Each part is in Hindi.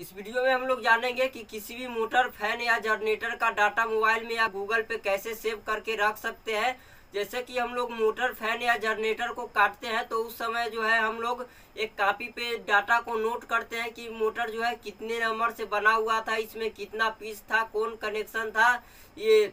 इस वीडियो में हम लोग जानेंगे कि किसी भी मोटर फैन या जनरेटर का डाटा मोबाइल में या गूगल पे कैसे सेव करके रख सकते हैं जैसे कि हम लोग मोटर फैन या जनरेटर को काटते हैं तो उस समय जो है हम लोग एक कापी पे डाटा को नोट करते हैं कि मोटर जो है कितने नंबर से बना हुआ था इसमें कितना पीस था कौन कनेक्शन था ये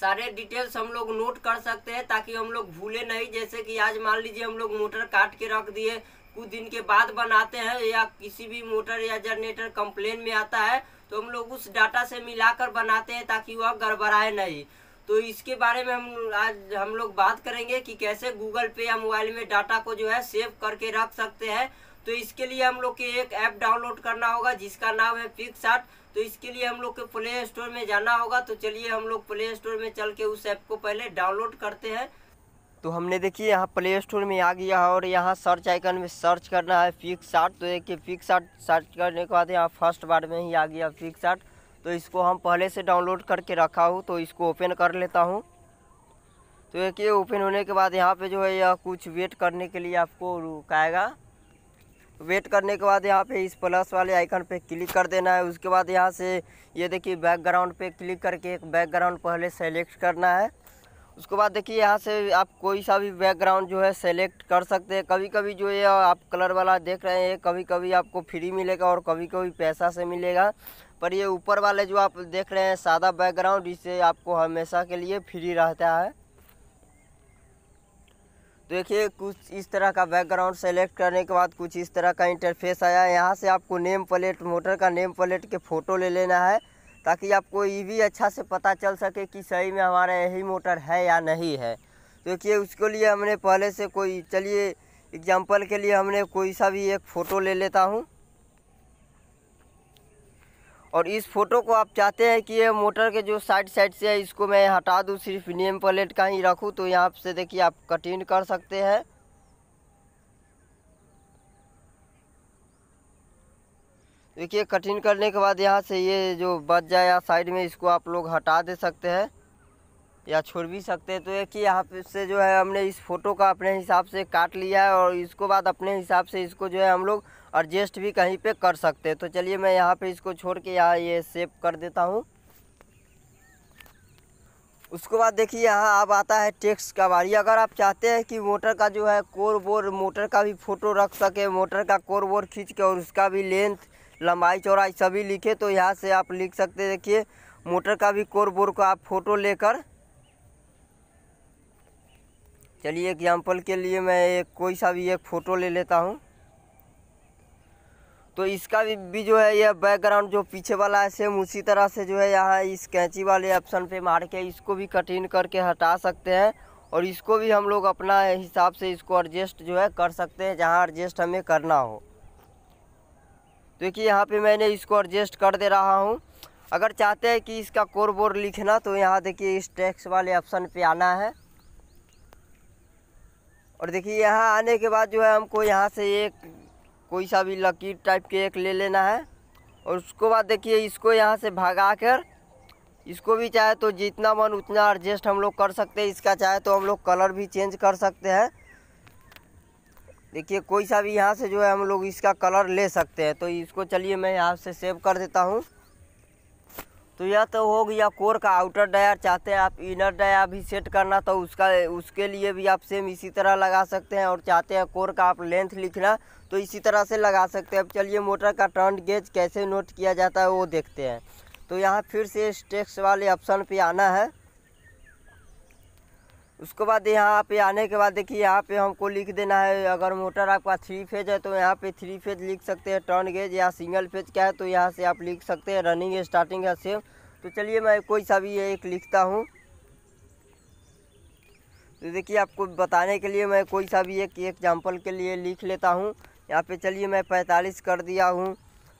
सारे डिटेल्स हम लोग नोट कर सकते हैं ताकि हम लोग भूले नहीं जैसे कि आज मान लीजिए हम लोग मोटर काट के रख दिए कुछ दिन के बाद बनाते हैं या किसी भी मोटर या जनरेटर कंप्लेन में आता है तो हम लोग उस डाटा से मिलाकर बनाते हैं ताकि वह गड़बड़ाए नहीं तो इसके बारे में हम आज हम लोग बात करेंगे कि कैसे गूगल पे या मोबाइल में डाटा को जो है सेव करके रख सकते हैं तो इसके लिए हम लोग के एक ऐप डाउनलोड करना होगा जिसका नाम है पिक्स तो इसके लिए हम लोग के प्ले स्टोर में जाना होगा तो चलिए हम लोग प्ले स्टोर में चल के उस ऐप को पहले डाउनलोड करते हैं तो हमने देखिए यहाँ प्ले स्टोर में आ गया है और यहाँ सर्च आइकन में सर्च करना है फिक्स आर्ट तो देखिए फिक्स आर्ट सर्च करने के बाद यहाँ फर्स्ट बार में ही आ गया फिक्स आर्ट तो इसको हम पहले से डाउनलोड करके रखा हूँ तो इसको ओपन कर लेता हूँ तो देखिए ओपन होने के बाद यहाँ पे जो है यह कुछ वेट करने के लिए आपको रुकाएगा वेट करने के बाद यहाँ पे इस प्लस वाले आइकन पे क्लिक कर देना है उसके बाद यहाँ से ये यह देखिए बैकग्राउंड पे क्लिक करके एक बैकग्राउंड पहले सेलेक्ट करना है उसके बाद देखिए यहाँ से आप कोई सा भी बैकग्राउंड जो है सेलेक्ट कर सकते हैं कभी कभी जो ये आप कलर वाला देख रहे हैं कभी कभी आपको फ्री मिलेगा और कभी कभी पैसा से मिलेगा पर ये ऊपर वाले जो आप देख रहे हैं सादा बैकग्राउंड इसे आपको हमेशा के लिए फ्री रहता है तो देखिए कुछ इस तरह का बैकग्राउंड सेलेक्ट करने के बाद कुछ इस तरह का इंटरफेस आया यहाँ से आपको नेम प्लेट मोटर का नेम प्लेट के फ़ोटो ले लेना है ताकि आपको ये भी अच्छा से पता चल सके कि सही में हमारा यही मोटर है या नहीं है क्योंकि तो उसके लिए हमने पहले से कोई चलिए एग्जाम्पल के लिए हमने कोई सा भी एक फ़ोटो ले लेता हूँ और इस फ़ोटो को आप चाहते हैं कि ये मोटर के जो साइड साइड से है इसको मैं हटा दूँ सिर्फ नेम प्लेट का ही रखूँ तो यहाँ से देखिए आप कटिंग कर सकते हैं देखिए कटिंग करने के बाद यहाँ से ये जो बच जाए या साइड में इसको आप लोग हटा दे सकते हैं या छोड़ भी सकते हैं तो एक ही यहाँ से जो है हमने इस फोटो का अपने हिसाब से काट लिया है और इसको बाद अपने हिसाब से इसको जो है हम लोग एडजस्ट भी कहीं पे कर सकते हैं तो चलिए मैं यहाँ पे इसको छोड़ के यहाँ ये सेव कर देता हूँ उसको बाद देखिए यहाँ अब आता है टेक्स का बारी अगर आप चाहते हैं कि मोटर का जो है कोर बोर मोटर का भी फ़ोटो रख सके मोटर का कोर बोर खींच के और उसका भी लेंथ लंबाई चौड़ाई सभी लिखे तो यहाँ से आप लिख सकते देखिए मोटर का भी कोर बोर का आप फोटो लेकर चलिए एग्जाम्पल के लिए मैं एक कोई सा भी एक फ़ोटो ले लेता हूँ तो इसका भी, भी जो है यह बैकग्राउंड जो पीछे वाला है सेम उसी तरह से जो है यहाँ इस कैंची वाले ऑप्शन पे मार के इसको भी कटिन करके हटा सकते हैं और इसको भी हम लोग अपना हिसाब से इसको एडजस्ट जो है कर सकते हैं जहाँ एडजस्ट हमें करना हो क्योंकि तो यहाँ पे मैंने इसको एडजस्ट कर दे रहा हूँ अगर चाहते हैं कि इसका कोर बोर लिखना तो यहाँ देखिए इस टैक्स वाले ऑप्शन पे आना है और देखिए यहाँ आने के बाद जो है हमको यहाँ से एक कोई सा भी लकीर टाइप के एक ले लेना है और उसको बाद देखिए इसको यहाँ से भगा कर इसको भी चाहे तो जितना मन उतना एडजस्ट हम लोग कर सकते हैं इसका चाहे तो हम लोग कलर भी चेंज कर सकते हैं देखिए कोई सा भी यहाँ से जो है हम लोग इसका कलर ले सकते हैं तो इसको चलिए मैं यहाँ से सेव कर देता हूँ तो यह तो हो गया कोर का आउटर डायर चाहते हैं आप इनर डायर भी सेट करना तो उसका उसके लिए भी आप सेम इसी तरह लगा सकते हैं और चाहते हैं कोर का आप लेंथ लिखना तो इसी तरह से लगा सकते हैं अब चलिए मोटर का टर्न गेज कैसे नोट किया जाता है वो देखते हैं तो यहाँ फिर से स्टेक्स वाले ऑप्शन पर आना है उसके बाद यहाँ पे आने के बाद देखिए यहाँ पे हमको लिख देना है अगर मोटर आपका थ्री फेज है तो यहाँ पे थ्री फेज लिख सकते हैं टर्न गेज या सिंगल फेज क्या है तो यहाँ से आप लिख सकते हैं रनिंग स्टार्टिंग है सेम तो चलिए मैं कोई सा भी एक लिखता हूँ तो देखिए आपको बताने के लिए मैं कोई सा भी एक एग्जाम्पल के लिए लिख लेता हूँ यहाँ पे चलिए मैं पैंतालीस कर दिया हूँ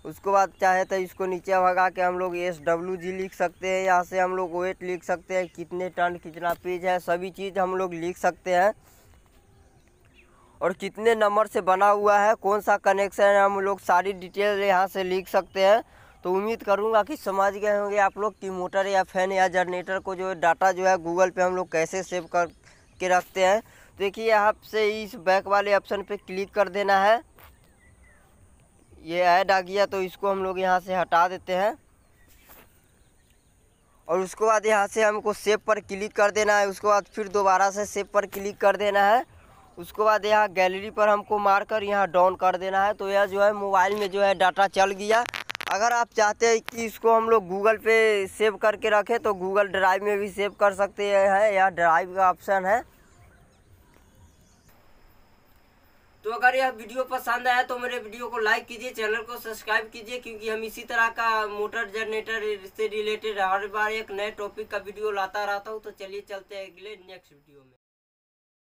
उसके बाद चाहे तो इसको नीचे भगा के हम लोग एस डब्ल्यू जी लिख सकते हैं यहाँ से हम लोग वेट लिख सकते हैं कितने टन कितना पेज है सभी चीज़ हम लोग लिख सकते हैं और कितने नंबर से बना हुआ है कौन सा कनेक्शन है हम लोग सारी डिटेल यहाँ से लिख सकते हैं तो उम्मीद करूँगा कि समझ गए होंगे आप लोग कि मोटर या फैन या जनरेटर को जो है डाटा जो है गूगल पे हम लोग कैसे सेव कर के रखते हैं तो देखिए यहाँ से इस बैक वाले ऑप्शन पे क्लिक कर देना है ये ऐड आ गया तो इसको हम लोग यहाँ से हटा देते हैं और उसके बाद यहाँ से हमको सेब पर क्लिक कर देना है उसके बाद फिर दोबारा से सेब पर क्लिक कर देना है उसके बाद यहाँ गैलरी पर हमको मार कर यहाँ डाउन कर देना है तो यह जो है मोबाइल में जो है डाटा चल गया अगर आप चाहते हैं कि इसको हम लोग गूगल पे सेव करके रखें तो गूगल ड्राइव में भी सेव कर सकते हैं यह ड्राइव का ऑप्शन है तो अगर यह वीडियो पसंद आया तो मेरे वीडियो को लाइक कीजिए चैनल को सब्सक्राइब कीजिए क्योंकि हम इसी तरह का मोटर जनरेटर से रिलेटेड हर बार एक नए टॉपिक का वीडियो लाता रहता हूँ तो चलिए चलते हैं अगले नेक्स्ट वीडियो में